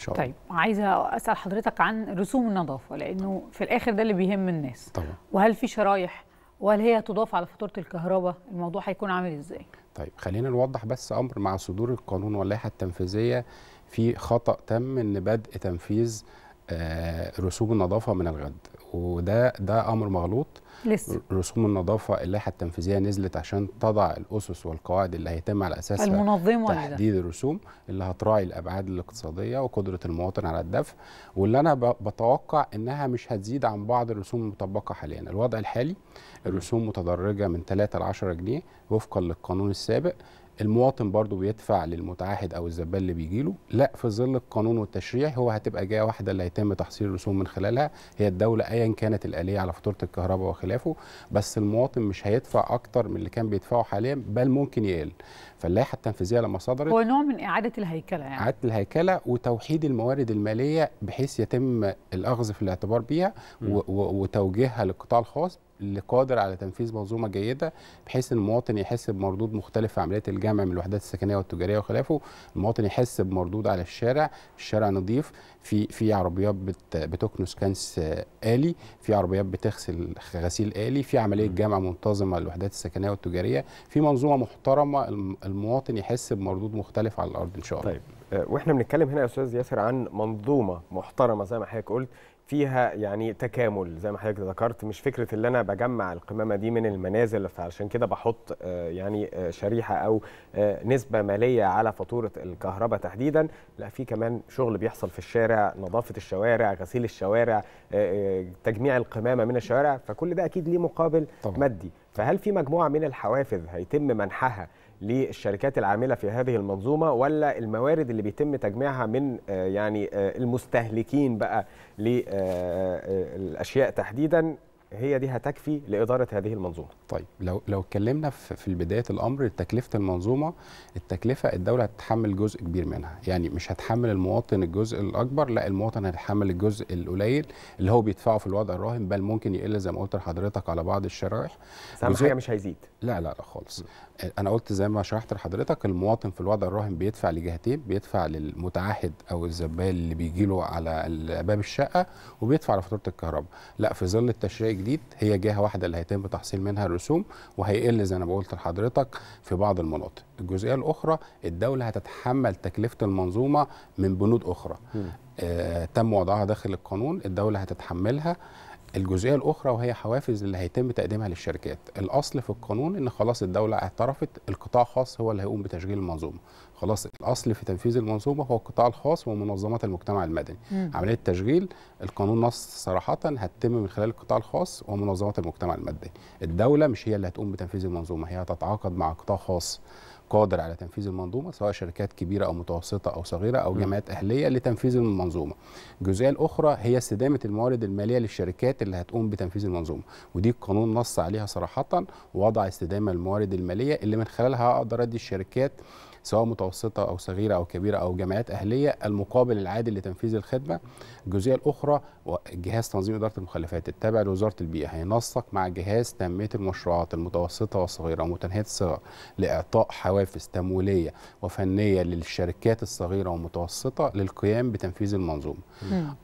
شاء الله. طيب عايزه اسال حضرتك عن رسوم النظافه لانه في الاخر ده اللي بيهم الناس طبعا وهل في شرايح وهل هي تضاف على فاتوره الكهرباء الموضوع هيكون عامل ازاي طيب خلينا نوضح بس امر مع صدور القانون واللائحه التنفيذيه في خطا تم ان بدء تنفيذ آه، رسوم النظافه من الغد وده ده امر مغلوط لسه رسوم النظافه اللائحه التنفيذيه نزلت عشان تضع الاسس والقواعد اللي هيتم على اساسها المنظمه تحديد الرسوم اللي هتراعي الابعاد الاقتصاديه وقدره المواطن على الدفع واللي انا بتوقع انها مش هتزيد عن بعض الرسوم المطبقه حاليا الوضع الحالي الرسوم متدرجه من 3 ل 10 جنيه وفقا للقانون السابق المواطن برضو بيدفع للمتعهد او الزبال اللي بيجي له لا في ظل القانون والتشريع هو هتبقى جهه واحده اللي هيتم تحصيل الرسوم من خلالها هي الدوله ايا كانت الاليه على فاتوره الكهرباء وخلافه بس المواطن مش هيدفع اكتر من اللي كان بيدفعه حاليا بل ممكن يقل فاللائحه التنفيذيه لما صدرت هو نوع من اعاده الهيكله يعني اعاده الهيكله وتوحيد الموارد الماليه بحيث يتم الاخذ في الاعتبار بيها وتوجيهها للقطاع الخاص اللي قادر على تنفيذ منظومه جيده بحيث المواطن يحس بمردود مختلف في عمليه الجمع من الوحدات السكنيه والتجاريه وخلافه المواطن يحس بمردود على الشارع الشارع نظيف في في عربيات بتكنس كنس الي في عربيات بتغسل غسيل الي في عمليه جمع منتظمه للوحدات السكنيه والتجاريه في منظومه محترمه المواطن يحس بمردود مختلف على الارض ان شاء الله طيب آه، واحنا بنتكلم هنا يا استاذ ياسر عن منظومه محترمه زي ما حضرتك قلت فيها يعني تكامل زي ما حضرتك ذكرت مش فكره اللي انا بجمع القمامه دي من المنازل فعشان كده بحط آه، يعني آه، شريحه او آه، نسبه ماليه على فاتوره الكهرباء تحديدا لا في كمان شغل بيحصل في الشارع نظافه الشوارع غسيل الشوارع تجميع القمامه من الشوارع فكل ده اكيد ليه مقابل طبعا. مادي فهل في مجموعه من الحوافز هيتم منحها للشركات العامله في هذه المنظومه ولا الموارد اللي بيتم تجميعها من آه، يعني آه، المستهلكين بقى للاشياء آه، تحديدا هي دي هتكفي لاداره هذه المنظومه. طيب لو لو اتكلمنا في بدايه الامر تكلفه المنظومه التكلفه الدوله هتتحمل جزء كبير منها، يعني مش هتحمل المواطن الجزء الاكبر، لا المواطن هيتحمل الجزء القليل اللي هو بيدفعه في الوضع الراهن بل ممكن يقل زي ما قلت لحضرتك على بعض الشرائح. بس حاجه مش هيزيد. لا لا لا خالص. انا قلت زي ما شرحت لحضرتك المواطن في الوضع الراهن بيدفع لجهتين، بيدفع للمتعهد او الزبال اللي بيجي له على باب الشقه وبيدفع لفاتوره الكهرباء. لا في ظل التشريع جديد هي جهه واحده اللي هيتم تحصيل منها الرسوم وهيقل زي ما بقولت لحضرتك في بعض المناطق الجزئيه الاخرى الدوله هتتحمل تكلفه المنظومه من بنود اخرى آه تم وضعها داخل القانون الدوله هتتحملها الجزئيه الاخرى وهي حوافز اللي هيتم تقديمها للشركات الاصل في القانون ان خلاص الدوله اعترفت القطاع الخاص هو اللي هيقوم بتشغيل المنظومه خلاص الاصل في تنفيذ المنظومه هو القطاع الخاص ومنظمات المجتمع المدني مم. عمليه التشغيل القانون نص صراحه هتتم من خلال القطاع الخاص ومنظمات المجتمع المدني الدوله مش هي اللي هتقوم بتنفيذ المنظومه هي هتتعاقد مع قطاع خاص قادر على تنفيذ المنظومه سواء شركات كبيره او متوسطه او صغيره او جمعيات اهليه لتنفيذ المنظومه. الجزئيه الاخرى هي استدامه الموارد الماليه للشركات اللي هتقوم بتنفيذ المنظومه ودي القانون نص عليها صراحه ووضع استدامه الموارد الماليه اللي من خلالها اقدر ادي الشركات سواء متوسطه او صغيره او كبيره او جمعيات اهليه المقابل العادل لتنفيذ الخدمه الجزئيه الاخرى جهاز تنظيم اداره المخلفات التابع لوزاره البيئه هينسق مع جهاز تنميه المشروعات المتوسطه والصغيره ومتناهيه الصغر لاعطاء حوافز تمويليه وفنيه للشركات الصغيره والمتوسطه للقيام بتنفيذ المنظومه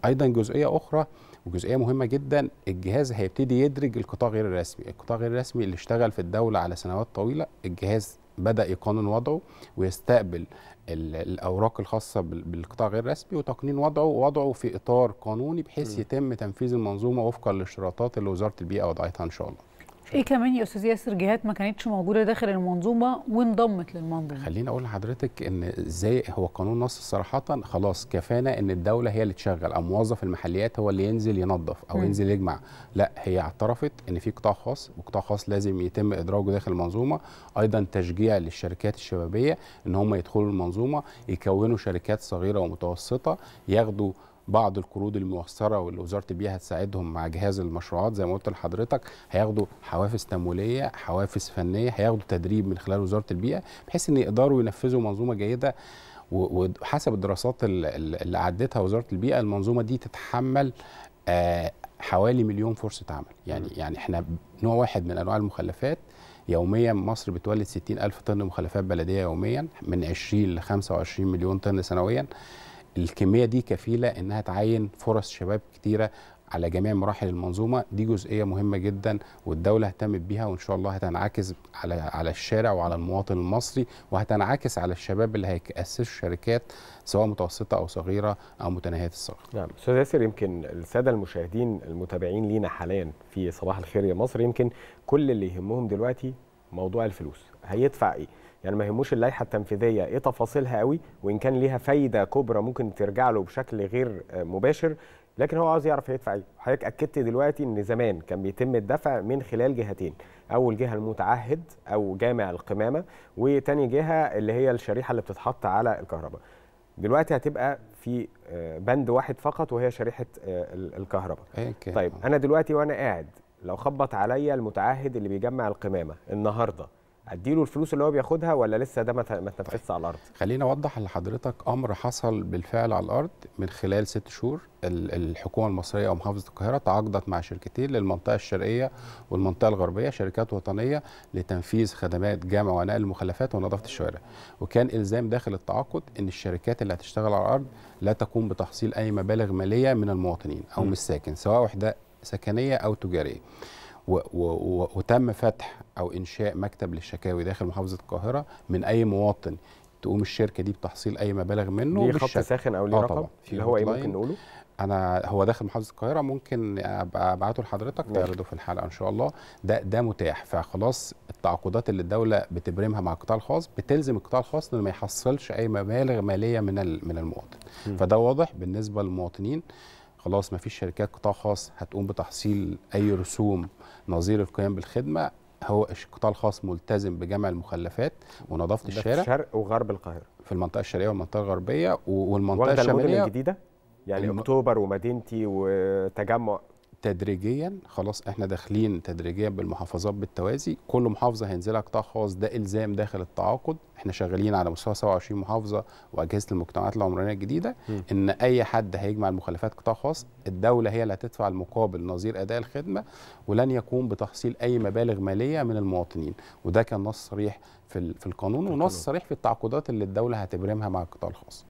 ايضا جزئيه اخرى وجزئيه مهمه جدا الجهاز هيبتدي يدرج القطاع غير الرسمي القطاع غير الرسمي اللي اشتغل في الدوله على سنوات طويله الجهاز بدا يقانن وضعه ويستقبل الاوراق الخاصه بالقطاع غير الرسمي وتقنين وضعه ووضعه في اطار قانوني بحيث يتم تنفيذ المنظومه وفقا للاشتراطات اللي وزاره البيئه وضعتها ان شاء الله ايه كمان يا استاذ ياسر جهات ما كانتش موجوده داخل المنظومه وانضمت للمنظومه خليني اقول لحضرتك ان ازاي هو قانون مصر صراحه خلاص كفانا ان الدوله هي اللي تشغل او موظف المحليات هو اللي ينزل ينظف او م. ينزل يجمع لا هي اعترفت ان في قطاع خاص وقطاع خاص لازم يتم ادراجه داخل المنظومه ايضا تشجيع للشركات الشبابيه ان هم يدخلوا المنظومه يكونوا شركات صغيره ومتوسطه ياخدوا بعض القروض المؤثره واللي وزاره البيئه هتساعدهم مع جهاز المشروعات زي ما قلت لحضرتك هياخدوا حوافز تمويليه حوافز فنيه هياخدوا تدريب من خلال وزاره البيئه بحيث ان يقدروا ينفذوا منظومه جيده وحسب الدراسات اللي عدتها وزاره البيئه المنظومه دي تتحمل آه، حوالي مليون فرصه عمل يعني يعني احنا نوع واحد من انواع المخلفات يوميا مصر بتولد 60 ألف طن مخلفات بلدية يوميا من 20 ل 25 مليون طن سنويا الكميه دي كفيله انها تعين فرص شباب كتيره على جميع مراحل المنظومه دي جزئيه مهمه جدا والدوله اهتمت بيها وان شاء الله هتنعكس على على الشارع وعلى المواطن المصري وهتنعكس على الشباب اللي هيأسسوا شركات سواء متوسطه او صغيره او متناهيه الصغر. نعم استاذ ياسر يمكن الساده المشاهدين المتابعين لينا حاليا في صباح الخير يا مصر يمكن كل اللي يهمهم دلوقتي موضوع الفلوس هيدفع ايه؟ يعني ما يهموش اللائحه التنفيذيه ايه تفاصيلها قوي وان كان ليها فايده كبرى ممكن ترجع له بشكل غير آه، مباشر لكن هو عاوز يعرف هيدفع ايه حضرتك اكدت دلوقتي ان زمان كان بيتم الدفع من خلال جهتين اول جهه المتعهد او جامع القمامه وتاني جهه اللي هي الشريحه اللي بتتحط على الكهرباء دلوقتي هتبقى في آه، بند واحد فقط وهي شريحه آه، الكهرباء طيب انا دلوقتي وانا قاعد لو خبط عليا المتعهد اللي بيجمع القمامه النهارده اديله الفلوس اللي هو بياخدها ولا لسه ده ما اتنفذش على الارض؟ خليني اوضح لحضرتك امر حصل بالفعل على الارض من خلال ست شهور الحكومه المصريه ومحافظه القاهره تعاقدت مع شركتين للمنطقه الشرقيه والمنطقه الغربيه شركات وطنيه لتنفيذ خدمات جمع ونقل المخلفات ونظافه الشوارع وكان الزام داخل التعاقد ان الشركات اللي هتشتغل على الارض لا تقوم بتحصيل اي مبالغ ماليه من المواطنين او م. من الساكن سواء وحده سكنيه او تجاريه وتم فتح او انشاء مكتب للشكاوي داخل محافظه القاهره من اي مواطن تقوم الشركه دي بتحصيل اي مبالغ منه ليه خط ساخن او ليه آه، رقم اللي هو ايه ممكن نقوله انا هو داخل محافظه القاهره ممكن ابعته لحضرتك تعرضه في الحلقه ان شاء الله ده ده متاح فخلاص التعاقدات اللي الدوله بتبرمها مع القطاع الخاص بتلزم القطاع الخاص انه ما يحصلش اي مبالغ ماليه من من المواطن فده واضح بالنسبه للمواطنين خلاص ما فيش شركات قطاع خاص هتقوم بتحصيل اي رسوم نظير القيام بالخدمه هو القطاع الخاص ملتزم بجمع المخلفات ونظافه الشارع في شرق وغرب القاهره في المنطقه الشرقيه والمنطقه الغربيه والمنطقه الشماليه الجديده يعني الم... اكتوبر ومدينتي وتجمع تدريجيا خلاص احنا داخلين تدريجيا بالمحافظات بالتوازي كل محافظه هينزلها قطاع خاص ده الزام داخل التعاقد احنا شغالين على مستوى 27 محافظه واجهزه المجتمعات العمرانيه الجديده م. ان اي حد هيجمع المخالفات قطاع خاص الدوله هي اللي هتدفع المقابل نظير اداء الخدمه ولن يقوم بتحصيل اي مبالغ ماليه من المواطنين وده كان نص صريح في القانون ونص صريح في التعاقدات اللي الدوله هتبرمها مع القطاع الخاص